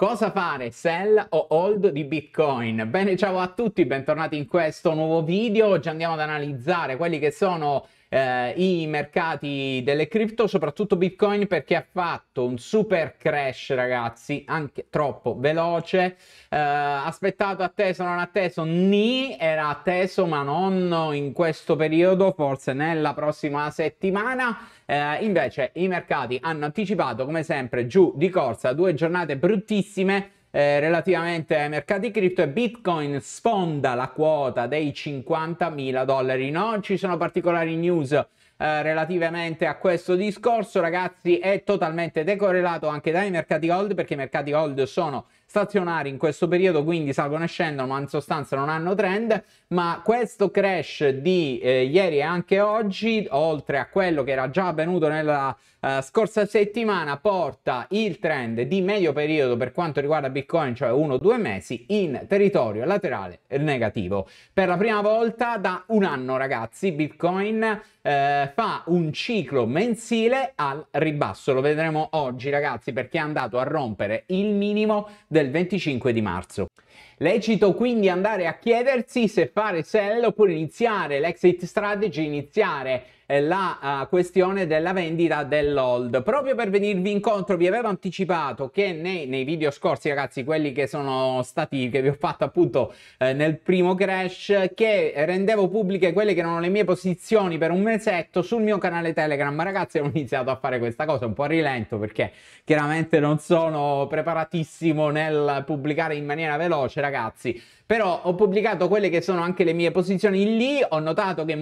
Cosa fare, sell o hold di Bitcoin? Bene, ciao a tutti, bentornati in questo nuovo video. Oggi andiamo ad analizzare quelli che sono eh, i mercati delle cripto, soprattutto Bitcoin, perché ha fatto un super crash, ragazzi, anche troppo veloce. Eh, aspettato, atteso, non atteso, ni era atteso, ma non in questo periodo, forse nella prossima settimana. Eh, invece i mercati hanno anticipato, come sempre, giù di corsa due giornate bruttissime eh, relativamente ai mercati cripto e Bitcoin sfonda la quota dei 50.000 dollari. Non ci sono particolari news eh, relativamente a questo discorso, ragazzi, è totalmente decorrelato anche dai mercati gold perché i mercati gold sono stazionari in questo periodo, quindi salgono e scendono, ma in sostanza non hanno trend, ma questo crash di eh, ieri e anche oggi, oltre a quello che era già avvenuto nella eh, scorsa settimana, porta il trend di medio periodo per quanto riguarda Bitcoin, cioè uno o due mesi, in territorio laterale negativo. Per la prima volta da un anno, ragazzi, Bitcoin eh, fa un ciclo mensile al ribasso. Lo vedremo oggi, ragazzi, perché è andato a rompere il minimo del del 25 di marzo. Lecito quindi andare a chiedersi se fare sell oppure iniziare l'exit strategy, iniziare la uh, questione della vendita dell'old. Proprio per venirvi incontro, vi avevo anticipato che nei, nei video scorsi, ragazzi, quelli che sono stati, che vi ho fatto appunto eh, nel primo crash, che rendevo pubbliche quelle che erano le mie posizioni per un mesetto sul mio canale Telegram. ragazzi, ho iniziato a fare questa cosa un po' a rilento perché chiaramente non sono preparatissimo nel pubblicare in maniera veloce, ragazzi. Però ho pubblicato quelle che sono anche le mie posizioni lì, ho notato che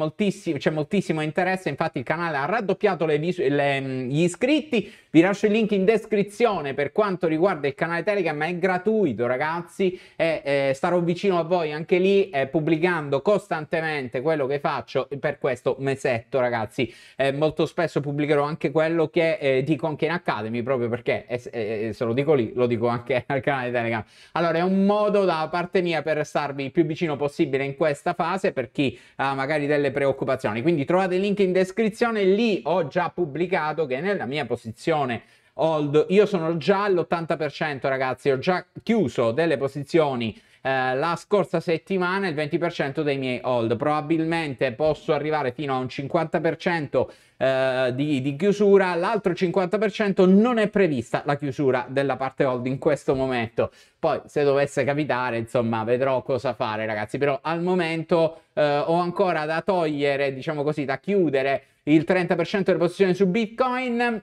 c'è moltissimo interesse, infatti il canale ha raddoppiato le vis- le, gli iscritti, vi lascio il link in descrizione per quanto riguarda il canale Telegram, è gratuito ragazzi e eh, starò vicino a voi anche lì eh, pubblicando costantemente quello che faccio per questo mesetto ragazzi. Eh, molto spesso pubblicherò anche quello che eh, dico anche in Academy proprio perché eh, eh, se lo dico lì lo dico anche al canale Telegram. Allora è un modo da parte mia per per starvi il più vicino possibile in questa fase per chi ha magari delle preoccupazioni. Quindi trovate il link in descrizione, lì ho già pubblicato che nella mia posizione hold io sono già all'80% ragazzi, ho già chiuso delle posizioni eh, la scorsa settimana il 20% dei miei hold. Probabilmente posso arrivare fino a un 50% eh, di, di, chiusura, l'altro 50% non è prevista la chiusura della parte hold in questo momento. Poi se dovesse capitare, insomma, vedrò cosa fare ragazzi, però al momento eh, ho ancora da togliere, diciamo così, da chiudere il 30% delle posizioni su Bitcoin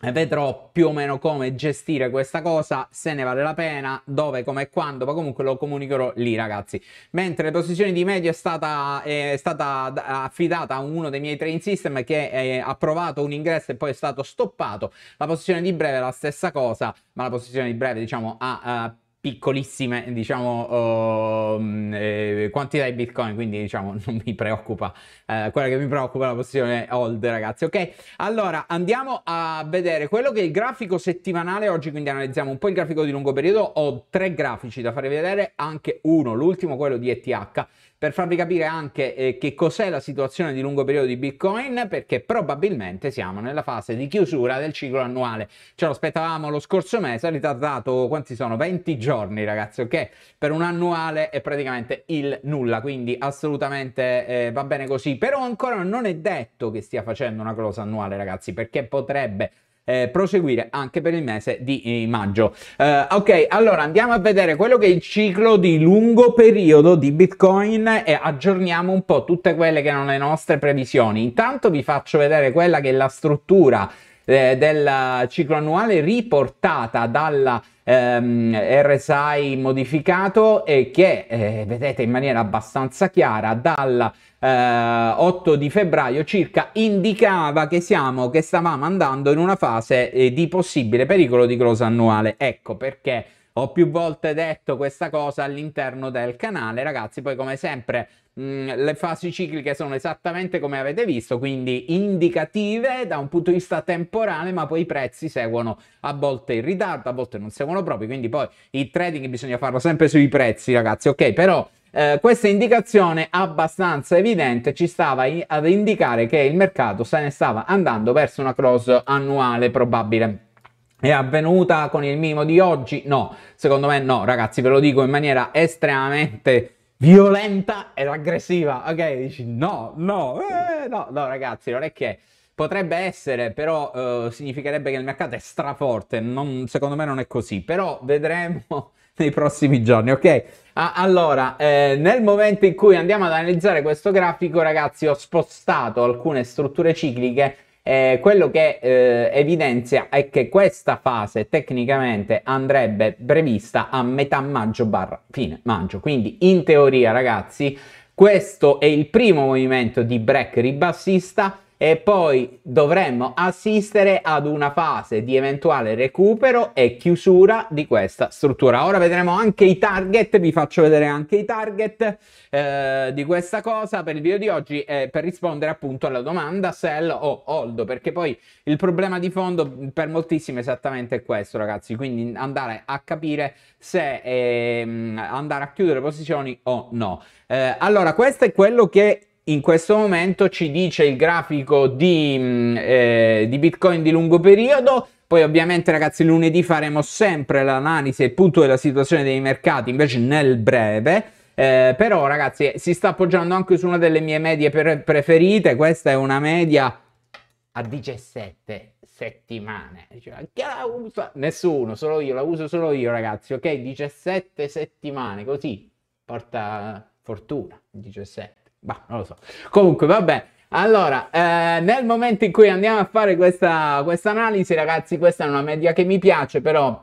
eh, vedrò più o meno come gestire questa cosa, se ne vale la pena, dove, come e quando, ma comunque lo comunicherò lì ragazzi. Mentre le posizioni di medio è stata, è stata affidata a uno dei miei train system che eh, ha provato un ingresso e poi è stato stoppato, la posizione di breve è la stessa cosa, ma la posizione di breve diciamo ha... Uh, piccolissime diciamo, um, eh, quantità di bitcoin quindi diciamo non mi preoccupa eh, quella che mi preoccupa è la posizione hold ragazzi ok allora andiamo a vedere quello che è il grafico settimanale oggi quindi analizziamo un po' il grafico di lungo periodo ho tre grafici da fare vedere anche uno l'ultimo quello di ETH per farvi capire anche eh, che cos'è la situazione di lungo periodo di Bitcoin, perché probabilmente siamo nella fase di chiusura del ciclo annuale. Ce lo aspettavamo lo scorso mese, ha ritardato quanti sono? 20 giorni, ragazzi, ok? Per un annuale è praticamente il nulla, quindi assolutamente eh, va bene così. Però ancora non è detto che stia facendo una close annuale, ragazzi, perché potrebbe eh, proseguire anche per il mese di eh, maggio. Eh, ok, allora andiamo a vedere quello che è il ciclo di lungo periodo di Bitcoin e aggiorniamo un po' tutte quelle che erano le nostre previsioni. Intanto vi faccio vedere quella che è la struttura eh, del ciclo annuale riportata dalla ehm, RSI modificato e che eh, vedete in maniera abbastanza chiara dal eh, 8 di febbraio circa indicava che siamo che stavamo andando in una fase eh, di possibile pericolo di close annuale ecco perché ho più volte detto questa cosa all'interno del canale, ragazzi, poi come sempre mm, le fasi cicliche sono esattamente come avete visto, quindi indicative da un punto di vista temporale, ma poi i prezzi seguono a volte in ritardo, a volte non seguono proprio, quindi poi il trading bisogna farlo sempre sui prezzi, ragazzi, ok? Però eh, questa indicazione abbastanza evidente ci stava in- ad indicare che il mercato se ne stava andando verso una cross annuale probabile. È avvenuta con il minimo di oggi? No, secondo me no, ragazzi, ve lo dico in maniera estremamente violenta ed aggressiva. Ok, dici no, no, eh, no, no, ragazzi, non è che potrebbe essere, però eh, significherebbe che il mercato è straforte. Non, secondo me non è così, però vedremo nei prossimi giorni, ok? Ah, allora, eh, nel momento in cui andiamo ad analizzare questo grafico, ragazzi, ho spostato alcune strutture cicliche eh, quello che eh, evidenzia è che questa fase tecnicamente andrebbe prevista a metà maggio barra fine maggio. Quindi in teoria ragazzi questo è il primo movimento di break ribassista e poi dovremmo assistere ad una fase di eventuale recupero e chiusura di questa struttura. Ora vedremo anche i target, vi faccio vedere anche i target eh, di questa cosa per il video di oggi eh, per rispondere appunto alla domanda sell o hold, perché poi il problema di fondo per moltissimi è esattamente questo ragazzi, quindi andare a capire se eh, andare a chiudere posizioni o no. Eh, allora questo è quello che in questo momento ci dice il grafico di, mm, eh, di Bitcoin di lungo periodo. Poi ovviamente ragazzi lunedì faremo sempre l'analisi e il punto della situazione dei mercati invece nel breve. Eh, però ragazzi si sta appoggiando anche su una delle mie medie pre- preferite, questa è una media a 17 settimane. Cioè, chi la usa? Nessuno, solo io, la uso solo io ragazzi, ok? 17 settimane, così porta fortuna, 17. Bah, non lo so. Comunque, vabbè. Allora, eh, nel momento in cui andiamo a fare questa, analisi, ragazzi, questa è una media che mi piace, però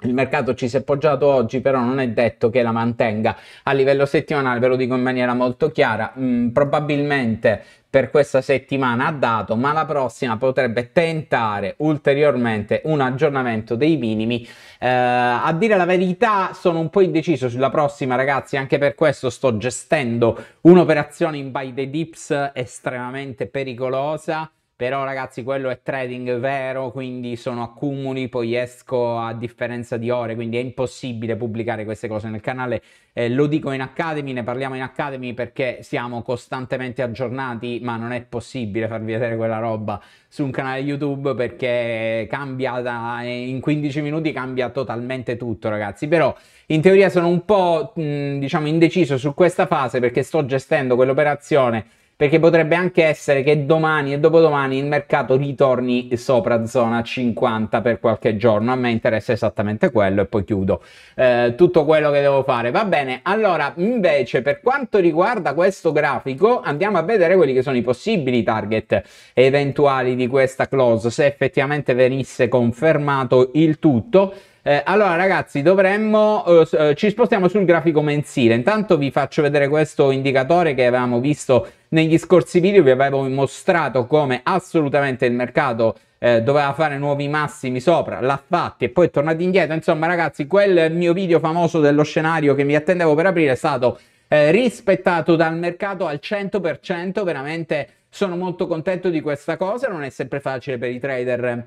il mercato ci si è appoggiato oggi, però non è detto che la mantenga a livello settimanale, ve lo dico in maniera molto chiara. Mm, probabilmente per questa settimana ha dato, ma la prossima potrebbe tentare ulteriormente un aggiornamento dei minimi. Eh, a dire la verità, sono un po' indeciso sulla prossima, ragazzi, anche per questo sto gestendo un'operazione in buy the dips estremamente pericolosa però ragazzi quello è trading vero quindi sono accumuli poi esco a differenza di ore quindi è impossibile pubblicare queste cose nel canale eh, lo dico in Academy ne parliamo in Academy perché siamo costantemente aggiornati ma non è possibile farvi vedere quella roba su un canale YouTube perché cambia da, eh, in 15 minuti cambia totalmente tutto ragazzi però in teoria sono un po' mh, diciamo indeciso su questa fase perché sto gestendo quell'operazione perché potrebbe anche essere che domani e dopodomani il mercato ritorni sopra zona 50 per qualche giorno. A me interessa esattamente quello e poi chiudo eh, tutto quello che devo fare. Va bene, allora invece per quanto riguarda questo grafico andiamo a vedere quelli che sono i possibili target eventuali di questa close se effettivamente venisse confermato il tutto. Eh, allora ragazzi, dovremmo, eh, eh, ci spostiamo sul grafico mensile. Intanto vi faccio vedere questo indicatore che avevamo visto negli scorsi video, vi avevo mostrato come assolutamente il mercato eh, doveva fare nuovi massimi sopra, l'ha fatti e poi è tornato indietro. Insomma ragazzi, quel mio video famoso dello scenario che mi attendevo per aprire è stato eh, rispettato dal mercato al 100%, veramente sono molto contento di questa cosa, non è sempre facile per i trader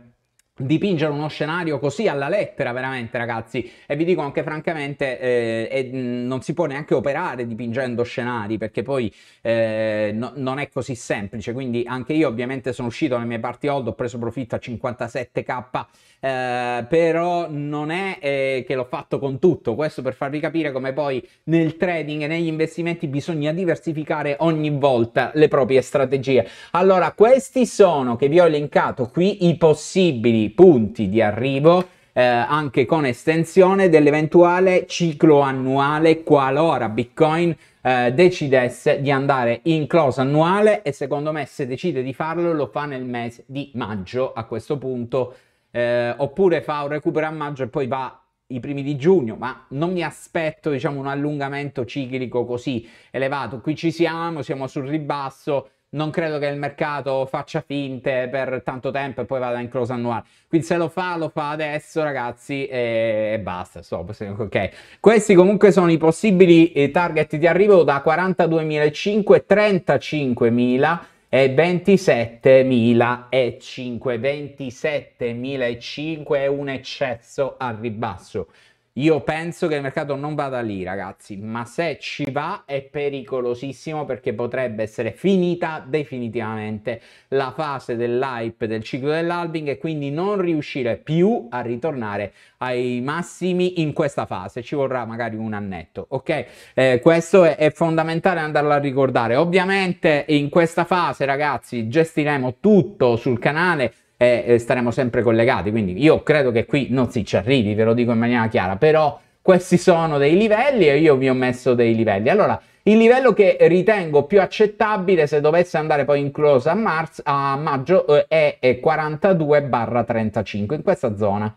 dipingere uno scenario così alla lettera veramente ragazzi e vi dico anche francamente eh, eh, non si può neanche operare dipingendo scenari perché poi eh, no, non è così semplice quindi anche io ovviamente sono uscito dalle mie parti hold ho preso profitto a 57k eh, però non è eh, che l'ho fatto con tutto questo per farvi capire come poi nel trading e negli investimenti bisogna diversificare ogni volta le proprie strategie allora questi sono che vi ho elencato qui i possibili punti di arrivo eh, anche con estensione dell'eventuale ciclo annuale qualora Bitcoin eh, decidesse di andare in close annuale e secondo me se decide di farlo lo fa nel mese di maggio a questo punto eh, oppure fa un recupero a maggio e poi va i primi di giugno, ma non mi aspetto diciamo un allungamento ciclico così elevato. Qui ci siamo, siamo sul ribasso, non credo che il mercato faccia finte per tanto tempo e poi vada in close annuale. Quindi se lo fa, lo fa adesso, ragazzi, e, e basta. Stop. Ok. Questi comunque sono i possibili eh, target di arrivo da 42.500, 35.000 e 27.005. 27.005 è un eccesso al ribasso. Io penso che il mercato non vada lì, ragazzi, ma se ci va è pericolosissimo perché potrebbe essere finita definitivamente la fase dell'hype del ciclo dell'albing e quindi non riuscire più a ritornare ai massimi in questa fase. Ci vorrà magari un annetto, ok? Eh, questo è, è fondamentale andarlo a ricordare. Ovviamente in questa fase, ragazzi, gestiremo tutto sul canale e staremo sempre collegati. Quindi io credo che qui non si ci arrivi, ve lo dico in maniera chiara, però questi sono dei livelli e io vi ho messo dei livelli. Allora, il livello che ritengo più accettabile se dovesse andare poi in close a, marzo, a maggio eh, è 42-35 in questa zona.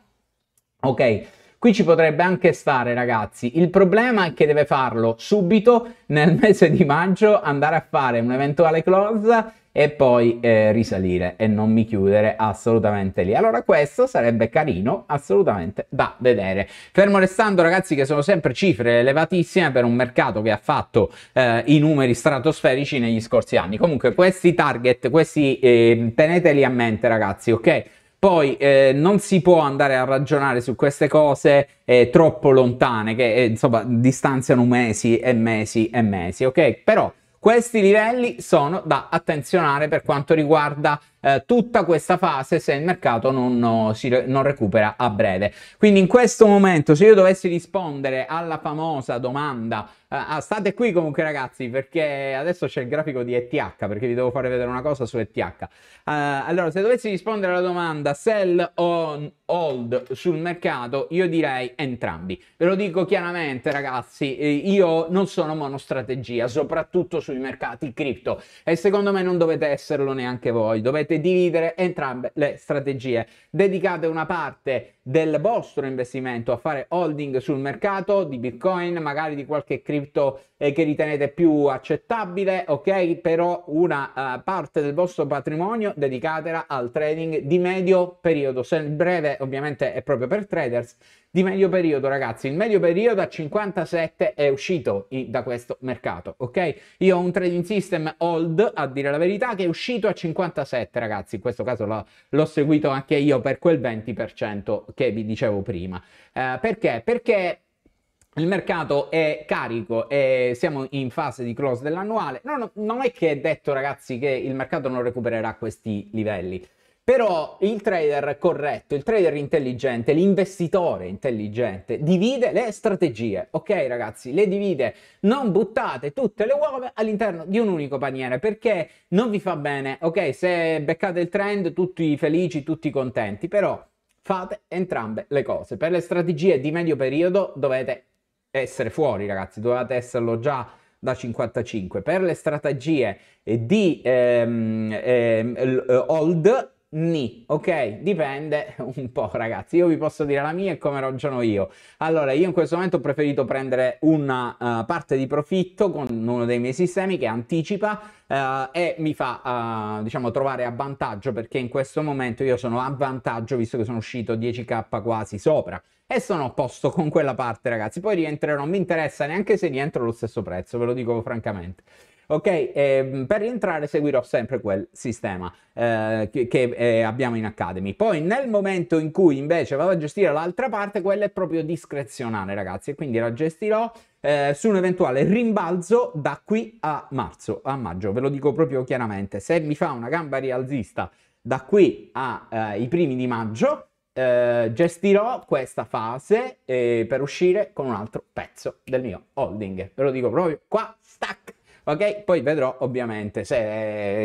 Ok, qui ci potrebbe anche stare ragazzi. Il problema è che deve farlo subito nel mese di maggio, andare a fare un eventuale close e poi eh, risalire e non mi chiudere assolutamente lì. Allora questo sarebbe carino, assolutamente da vedere. Fermo restando ragazzi che sono sempre cifre elevatissime per un mercato che ha fatto eh, i numeri stratosferici negli scorsi anni. Comunque questi target, questi eh, teneteli a mente ragazzi, ok? Poi eh, non si può andare a ragionare su queste cose eh, troppo lontane, che eh, insomma distanziano mesi e mesi e mesi, ok? Però questi livelli sono da attenzionare per quanto riguarda eh, tutta questa fase se il mercato non, no, si, non recupera a breve. Quindi in questo momento se io dovessi rispondere alla famosa domanda eh, Ah, state qui comunque ragazzi perché adesso c'è il grafico di ETH perché vi devo fare vedere una cosa su ETH. Uh, eh, allora, se dovessi rispondere alla domanda sell o hold sul mercato, io direi entrambi. Ve lo dico chiaramente ragazzi, io non sono monostrategia, soprattutto sui mercati cripto e secondo me non dovete esserlo neanche voi, dovete dividere entrambe le strategie. Dedicate una parte del vostro investimento, a fare holding sul mercato di Bitcoin, magari di qualche cripto eh, che ritenete più accettabile, ok? Però una uh, parte del vostro patrimonio dedicatela al trading di medio periodo, se il breve ovviamente è proprio per traders, di medio periodo ragazzi, il medio periodo a 57 è uscito in, da questo mercato, ok? Io ho un trading system old, a dire la verità, che è uscito a 57 ragazzi, in questo caso l'ho, l'ho seguito anche io per quel 20% che vi dicevo prima. Eh, perché? Perché il mercato è carico e siamo in fase di close dell'annuale. Non, non è che è detto, ragazzi, che il mercato non recupererà questi livelli. Però il trader corretto, il trader intelligente, l'investitore intelligente divide le strategie, ok ragazzi? Le divide, non buttate tutte le uova all'interno di un unico paniere perché non vi fa bene, ok? Se beccate il trend tutti felici, tutti contenti, però Fate entrambe le cose. Per le strategie di medio periodo dovete essere fuori, ragazzi, dovete esserlo già da 55. Per le strategie di ehm, ehm, eh, old Ni, ok? Dipende un po', ragazzi. Io vi posso dire la mia e come ragiono io. Allora, io in questo momento ho preferito prendere una uh, parte di profitto con uno dei miei sistemi che anticipa uh, e mi fa, uh, diciamo, trovare a vantaggio perché in questo momento io sono a vantaggio visto che sono uscito 10k quasi sopra e sono a posto con quella parte, ragazzi. Poi rientrerò, non mi interessa neanche se rientro allo stesso prezzo, ve lo dico francamente. Ok, eh, per rientrare seguirò sempre quel sistema eh, che, che eh, abbiamo in Academy. Poi nel momento in cui invece vado a gestire l'altra parte, quella è proprio discrezionale ragazzi, e quindi la gestirò eh, su un eventuale rimbalzo da qui a marzo, a maggio, ve lo dico proprio chiaramente, se mi fa una gamba rialzista da qui ai eh, primi di maggio, eh, gestirò questa fase eh, per uscire con un altro pezzo del mio holding, ve lo dico proprio qua, stack! ok? Poi vedrò ovviamente se,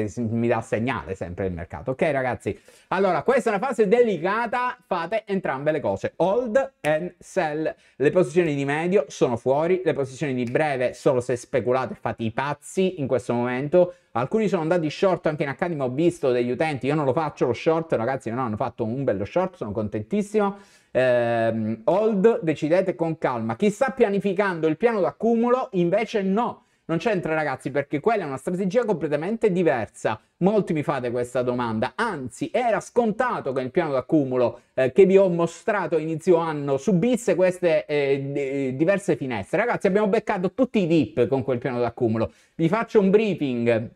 eh, mi dà segnale sempre il mercato, ok ragazzi? Allora, questa è una fase delicata, fate entrambe le cose, hold and sell. Le posizioni di medio sono fuori, le posizioni di breve solo se speculate fate i pazzi in questo momento, Alcuni sono andati short anche in Academy, ho visto degli utenti, io non lo faccio lo short, ragazzi, no, hanno fatto un bello short, sono contentissimo. Ehm, hold, decidete con calma. Chi sta pianificando il piano d'accumulo invece no non c'entra ragazzi perché quella è una strategia completamente diversa. Molti mi fate questa domanda, anzi era scontato che il piano d'accumulo eh, che vi ho mostrato a inizio anno subisse queste eh, eh diverse finestre. Ragazzi abbiamo beccato tutti i dip con quel piano d'accumulo. Vi faccio un briefing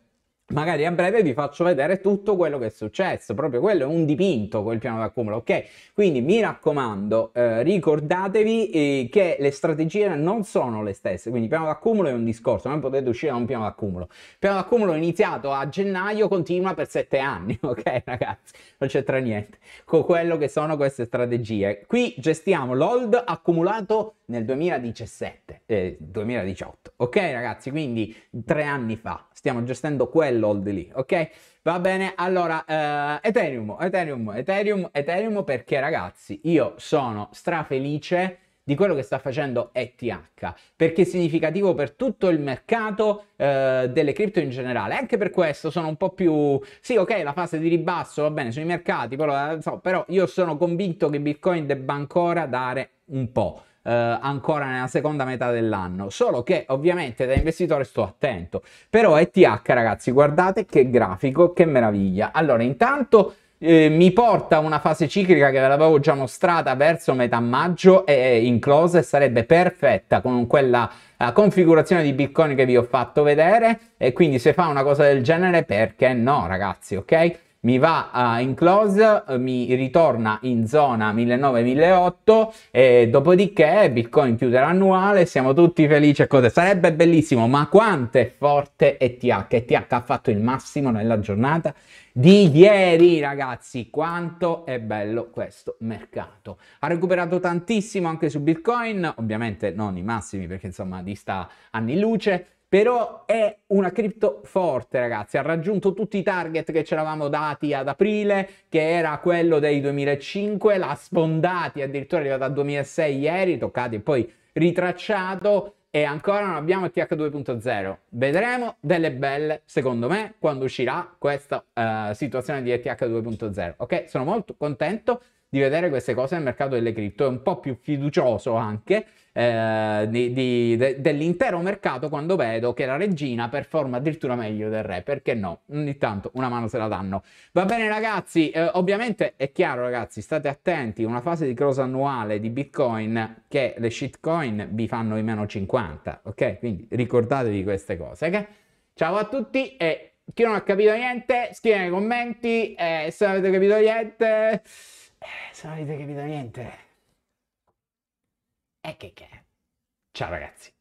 magari a breve vi faccio vedere tutto quello che è successo, proprio quello è un dipinto quel piano d'accumulo, ok? Quindi mi raccomando, eh, ricordatevi eh, che le strategie non sono le stesse, quindi piano d'accumulo è un discorso, non potete uscire da un piano d'accumulo. Piano d'accumulo iniziato a gennaio continua per sette anni, ok ragazzi? Non c'entra niente con quello che sono queste strategie. Qui gestiamo l'old accumulato nel 2017, eh, 2018. Ok ragazzi, quindi tre anni fa stiamo gestendo quell'hold lì, ok? Va bene, allora eh, Ethereum, Ethereum, Ethereum, Ethereum perché ragazzi io sono strafelice di quello che sta facendo ETH, perché è significativo per tutto il mercato eh, delle cripto in generale. Anche per questo sono un po' più... Sì, ok, la fase di ribasso va bene sui mercati, però, eh, però io sono convinto che Bitcoin debba ancora dare un po' eh, ancora nella seconda metà dell'anno. Solo che ovviamente da investitore sto attento. Però ETH ragazzi, guardate che grafico, che meraviglia. Allora intanto... Eh, mi porta una fase ciclica che ve l'avevo già mostrata verso metà maggio e, e in close sarebbe perfetta con quella uh, configurazione di bitcoin che vi ho fatto vedere e quindi se fa una cosa del genere perché no ragazzi ok mi va a eh, in close, eh, mi ritorna in zona 1900 1800 e dopodiché Bitcoin chiude l'annuale, siamo tutti felici e cose. Sarebbe bellissimo, ma quanto è forte ETH? ETH ha fatto il massimo nella giornata di ieri, ragazzi. Quanto è bello questo mercato. Ha recuperato tantissimo anche su Bitcoin, ovviamente non i massimi perché insomma di sta anni luce, però è una cripto forte ragazzi, ha raggiunto tutti i target che ci eravamo dati ad aprile, che era quello dei 2005, l'ha sfondati addirittura è arrivata a 2006 ieri, toccati e poi ritracciato e ancora non abbiamo il TH2.0. Vedremo delle belle, secondo me, quando uscirà questa uh, situazione di ETH 2.0. Ok, sono molto contento di vedere queste cose nel mercato delle cripto, è un po' più fiducioso anche eh, di, di, de, dell'intero mercato quando vedo che la regina performa addirittura meglio del re, perché no? Ogni tanto una mano se la danno. Va bene ragazzi, eh, ovviamente è chiaro ragazzi, state attenti, una fase di cross annuale di Bitcoin che le shitcoin vi fanno i meno 50, ok? Quindi ricordatevi queste cose. Okay? Ciao a tutti e chi non ha capito niente scrive nei commenti e eh, se avete capito niente... Eh, se non avete capito niente, E eh, che che. Ciao ragazzi.